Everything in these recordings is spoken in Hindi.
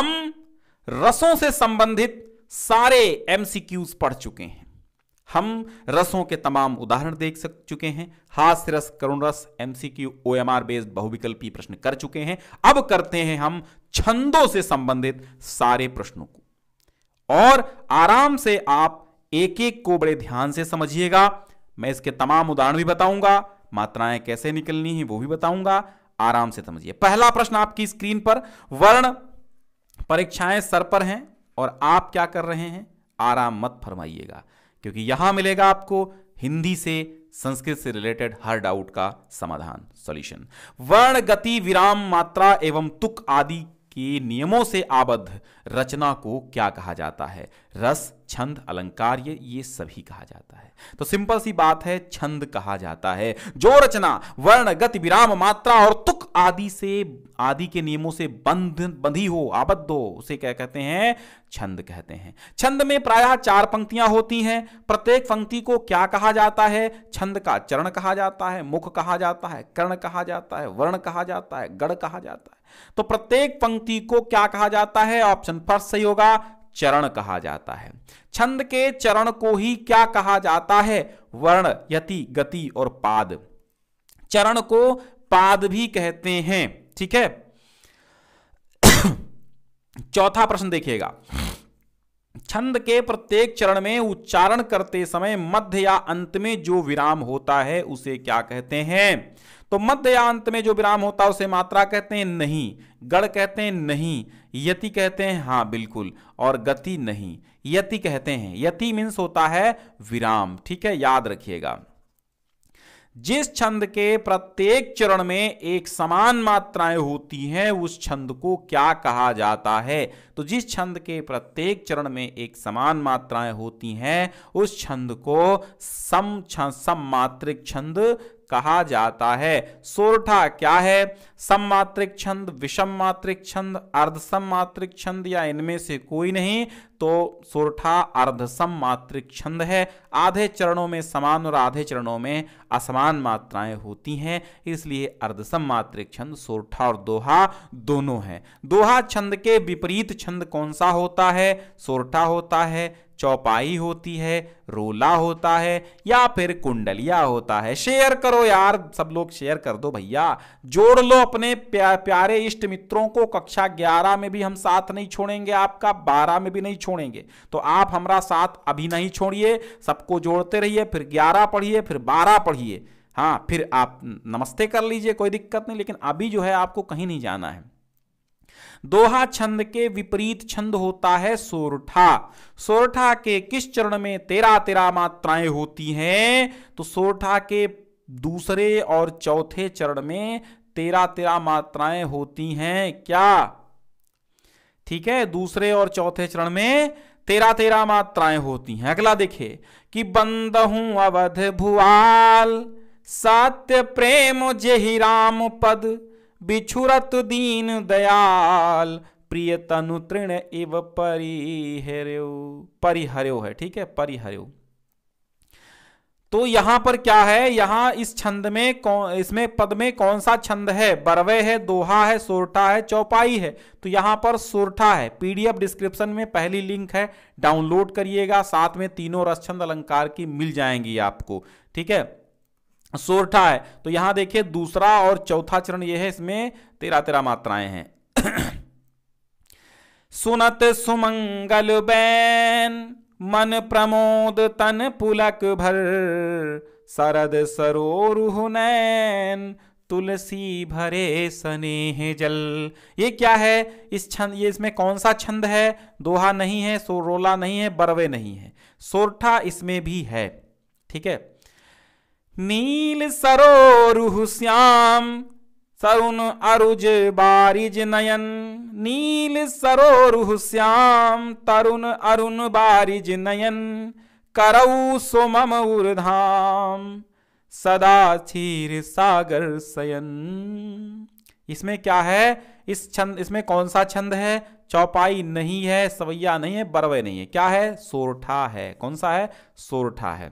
हम रसों से संबंधित सारे एमसीक्यूज पढ़ चुके हैं हम रसों के तमाम उदाहरण देख सक चुके हैं हास्य रस करुण रस एमसीक्यू ओएमआर बेस्ड बहुविकल्पी प्रश्न कर चुके हैं अब करते हैं हम छंदों से संबंधित सारे प्रश्नों को और आराम से आप एक एक को बड़े ध्यान से समझिएगा मैं इसके तमाम उदाहरण भी बताऊंगा मात्राएं कैसे निकलनी है वो भी बताऊंगा आराम से समझिए पहला प्रश्न आपकी स्क्रीन पर वर्ण परीक्षाएं सर पर हैं और आप क्या कर रहे हैं आराम मत फरमाइएगा क्योंकि यहां मिलेगा आपको हिंदी से संस्कृत से रिलेटेड हर डाउट का समाधान सॉल्यूशन वर्ण गति विराम मात्रा एवं तुक आदि कि नियमों से आबद्ध रचना को क्या कहा जाता है रस छंद अलंकार ये ये सभी कहा जाता है तो सिंपल सी बात है छंद कहा जाता है जो रचना वर्ण गति विराम मात्रा और तुक आदि से आदि के नियमों से बंध बंधी हो आबद्ध हो उसे क्या कहते हैं छंद कहते हैं छंद में प्रायः चार पंक्तियां होती हैं प्रत्येक पंक्ति को क्या कहा जाता है छंद का चरण कहा जाता है मुख कहा जाता है कर्ण कहा जाता है वर्ण कहा जाता है गढ़ कहा जाता है तो प्रत्येक पंक्ति को क्या कहा जाता है ऑप्शन फर्स्ट सही होगा चरण कहा जाता है छंद के चरण को ही क्या कहा जाता है वर्ण यति गति और पाद चरण को पाद भी कहते हैं ठीक है चौथा प्रश्न देखिएगा छंद के प्रत्येक चरण में उच्चारण करते समय मध्य या अंत में जो विराम होता है उसे क्या कहते हैं तो अंत में जो विराम होता है उसे मात्रा कहते हैं नहीं गढ़ कहते हैं नहीं यति कहते हैं हाँ बिल्कुल और गति नहीं यति कहते हैं यति मीन्स होता है विराम ठीक है याद रखिएगा जिस छंद के प्रत्येक चरण में एक समान मात्राएं होती हैं उस छंद को क्या कहा जाता है तो जिस छंद के प्रत्येक चरण में एक समान मात्राएं होती हैं उस छंद को सम छंद मात्रिक छंद कहा जाता है सोरठा क्या है सममात्रिक छंद विषम मात्रिक छंद अर्धसम मात्रिक छंद या इनमें से कोई नहीं तो सोरठा अर्धसम मात्रिक छंद है आधे चरणों में समान और आधे चरणों में असमान मात्राएं होती हैं इसलिए अर्धसम मात्रिक छंद सोरठा और दोहा दोनों हैं दोहा छंद के विपरीत छंद कौन सा होता है सोरठा होता है चौपाई होती है रोला होता है या फिर कुंडलिया होता है शेयर करो यार सब लोग शेयर कर दो भैया जोड़ लो अपने प्या, प्यारे इष्ट मित्रों को कक्षा 11 में भी हम साथ नहीं छोड़ेंगे आपका 12 में भी नहीं छोड़ेंगे तो आप हमारा साथ अभी नहीं छोड़िए सबको जोड़ते रहिए फिर ग्यारह पढ़िए फिर बारह पढ़िए हाँ फिर आप नमस्ते कर लीजिए कोई दिक्कत नहीं लेकिन अभी जो है आपको कहीं नहीं जाना है दोहा छंद के विपरीत छंद होता है सोरठा सोरठा के किस चरण में तेरा तेरा मात्राएं होती हैं तो सोरठा के दूसरे और चौथे चरण में तेरा तेरा मात्राएं होती हैं क्या ठीक है दूसरे और चौथे चरण में तेरा तेरा मात्राएं होती हैं अगला देखे कि बंद हूं अवध भुआल सत्य प्रेम ही राम पद बिछुरत दीन दयाल प्रिय तनु तृण इव परिहरयो परिहर्यो है ठीक है परिहरयो तो यहां पर क्या है यहां इस छंद में कौन इसमें पद में कौन सा छंद है बरवे है दोहा है सोरठा है चौपाई है तो यहां पर सोरठा है पीडीएफ डिस्क्रिप्शन में पहली लिंक है डाउनलोड करिएगा साथ में तीनों रस छंद अलंकार की मिल जाएंगी आपको ठीक है सोरठा है तो यहां देखिए दूसरा और चौथा चरण यह है इसमें तेरा तेरा मात्राएं हैं सुनत सुमंगल बैन मन प्रमोद तन पुलक भर सरद सरोरुह नैन तुलसी भरे स्नेह जल ये क्या है इस छंद ये इसमें कौन सा छंद है दोहा नहीं है सोरोला नहीं है बरवे नहीं है सोरठा इसमें भी है ठीक है नील सरोरुह श्याम सरुन अरुज बारिज नयन नील सरोरुह श्याम तरुण अरुण बारिज नयन करऊ सोमम उर्धाम सदा चीर सागर सयन इसमें क्या है इस छंद इसमें कौन सा छंद है चौपाई नहीं है सवैया नहीं है बरवे नहीं है क्या है सोरठा है कौन सा है सोरठा है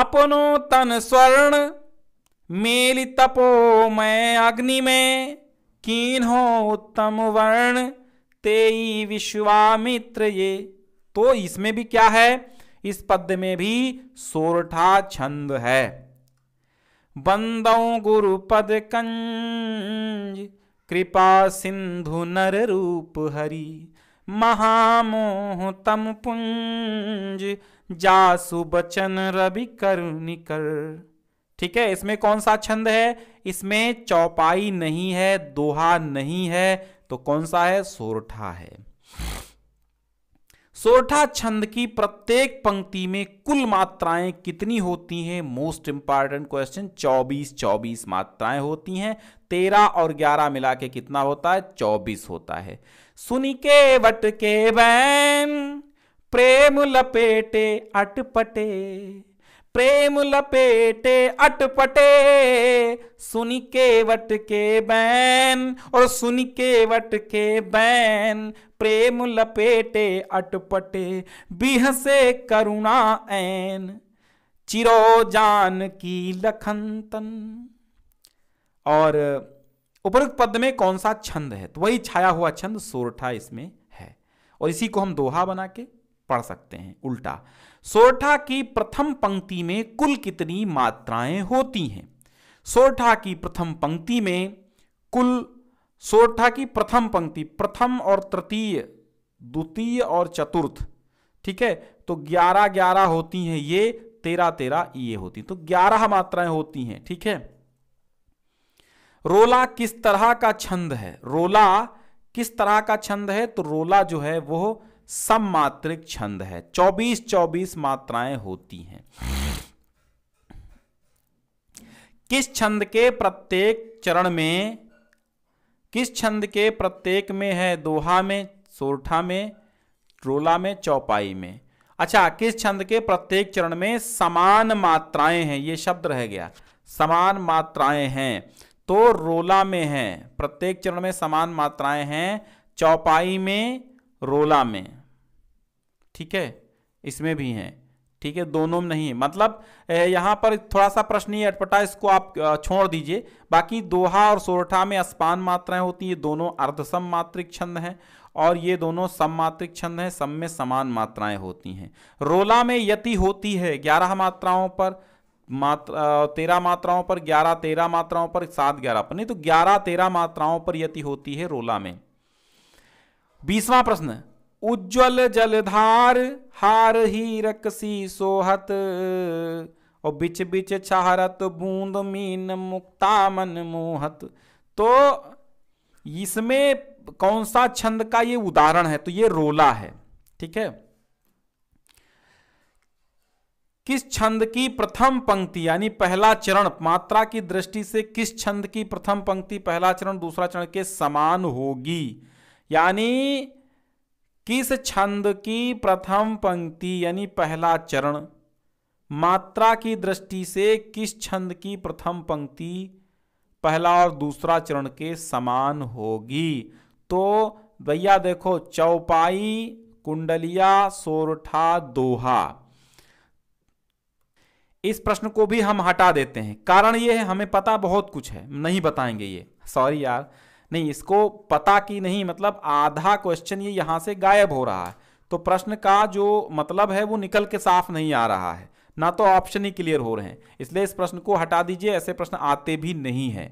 अपनो तन स्वर्ण मेरी तपो मैं अग्नि में हो उत्तम वर्ण तेई विश्वामित्र ये तो इसमें भी क्या है इस पद में भी सोरठा छंद है बंदो गुरु पद कंज कृपा सिंधु नर रूप हरि महामोह तम पुंज जासु बचन रवि करुणिकर ठीक है इसमें कौन सा छंद है इसमें चौपाई नहीं है दोहा नहीं है तो कौन सा है सोरठा है सोरठा छंद की प्रत्येक पंक्ति में कुल मात्राएं कितनी होती हैं मोस्ट इंपॉर्टेंट क्वेश्चन 24 24 मात्राएं होती हैं 13 और 11 मिला के कितना होता है 24 होता है सुनिके वट के बैन प्रेम लपेटे अटपटे प्रेम लपेटे अटपटे सुनिके वट के बैन और सुनिके वट के बैन प्रेम लपेटे अटपटे बिहसे से करुणा ऐन चिरो जान की लखंतन और उपरोक्त पद में कौन सा छंद है तो वही छाया हुआ छंद सोरठा इसमें है और इसी को हम दोहा बना के पढ़ सकते हैं उल्टा सोरठा की प्रथम पंक्ति में कुल कितनी मात्राएं होती हैं सोरठा की प्रथम पंक्ति में कुल सोरठा की प्रथम पंक्ति प्रथम और तृतीय द्वितीय और चतुर्थ ठीक है तो ग्यारह ग्यारह होती हैं ये तेरह तेरह ये होती तो ग्यारह मात्राएं होती हैं ठीक है रोला किस तरह का छंद है रोला किस तरह का छंद है तो रोला जो है वो सम्मात्रिक छंद है चौबीस चौबीस मात्राएं होती हैं किस छंद के प्रत्येक चरण में किस छंद के प्रत्येक में है दोहा में सोरठा में रोला में चौपाई में अच्छा किस छंद के प्रत्येक चरण में समान मात्राएं हैं ये शब्द रह गया समान मात्राएं हैं तो रोला में है प्रत्येक चरण में समान मात्राएं हैं चौपाई में रोला में ठीक है इसमें भी हैं ठीक है दोनों में नहीं है मतलब यहाँ पर थोड़ा सा प्रश्न ये अटपटा इसको आप छोड़ दीजिए बाकी दोहा और सोरठा में स्पान मात्राएं होती हैं दोनों अर्धसम मात्रिक छंद हैं और ये दोनों सममात्रिक छंद हैं सम में समान मात्राएं होती हैं रोला में यति होती है ग्यारह मात्राओं पर मात्रा तेरह मात्राओं पर ग्यारह तेरह मात्राओं पर सात ग्यारह पर नहीं तो ग्यारह तेरह मात्राओं पर यति होती है रोला में बीसवा प्रश्न उज्जवल जलधार हार ही रकसी सोहत और बिच बिच छहरत बूंद मीन मुक्ता मन मोहत तो इसमें कौन सा छंद का ये उदाहरण है तो ये रोला है ठीक है किस छंद की प्रथम पंक्ति यानी पहला चरण मात्रा की दृष्टि से किस छंद की प्रथम पंक्ति पहला चरण दूसरा चरण के समान होगी यानी किस छंद की प्रथम पंक्ति यानी पहला चरण मात्रा की दृष्टि से किस छंद की प्रथम पंक्ति पहला और दूसरा चरण के समान होगी तो भैया देखो चौपाई कुंडलिया सोरठा दोहा इस प्रश्न को भी हम हटा देते हैं कारण ये है हमें पता बहुत कुछ है नहीं बताएंगे ये सॉरी यार नहीं इसको पता कि नहीं मतलब आधा क्वेश्चन ये यहाँ से गायब हो रहा है तो प्रश्न का जो मतलब है वो निकल के साफ नहीं आ रहा है ना तो ऑप्शन ही क्लियर हो रहे हैं इसलिए इस प्रश्न को हटा दीजिए ऐसे प्रश्न आते भी नहीं है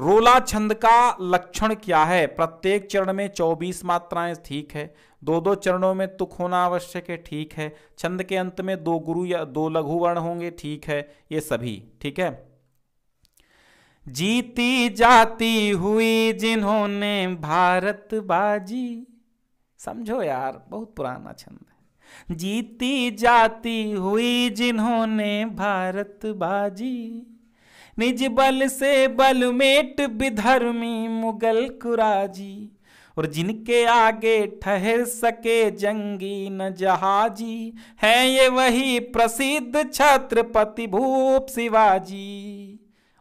रोला छंद का लक्षण क्या है प्रत्येक चरण में 24 मात्राएं ठीक है दो दो चरणों में तुक होना आवश्यक है ठीक है छंद के अंत में दो गुरु या दो लघु वर्ण होंगे ठीक है ये सभी ठीक है जीती जाती हुई जिन्होंने भारत बाजी समझो यार बहुत पुराना छंद है जीती जाती हुई जिन्होंने भारत बाजी निज बल से बल मेट विधर्मी मुगल कुराजी और जिनके आगे ठहर सके जंगी न जहाजी हैं ये वही प्रसिद्ध छत्रपति भूप शिवाजी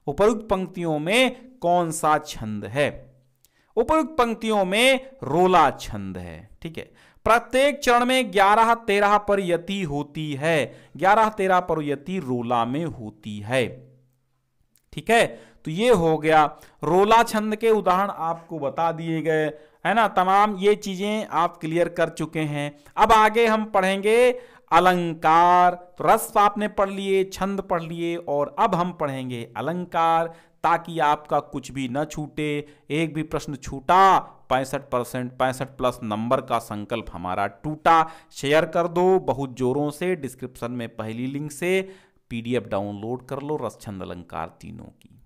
उपरुक्त पंक्तियों में कौन सा छंद है उपरुक्त पंक्तियों में रोला छंद है ठीक है प्रत्येक चरण में ग्यारह तेरह पर यति होती है ग्यारह तेरह पर यति रोला में होती है ठीक है तो ये हो गया रोला छंद के उदाहरण आपको बता दिए गए है ना तमाम ये चीज़ें आप क्लियर कर चुके हैं अब आगे हम पढ़ेंगे अलंकार तो रस आपने पढ़ लिए छंद पढ़ लिए और अब हम पढ़ेंगे अलंकार ताकि आपका कुछ भी न छूटे एक भी प्रश्न छूटा पैंसठ परसेंट पैंसठ प्लस नंबर का संकल्प हमारा टूटा शेयर कर दो बहुत जोरों से डिस्क्रिप्शन में पहली लिंक से पीडीएफ डाउनलोड कर लो रस छंद अलंकार तीनों की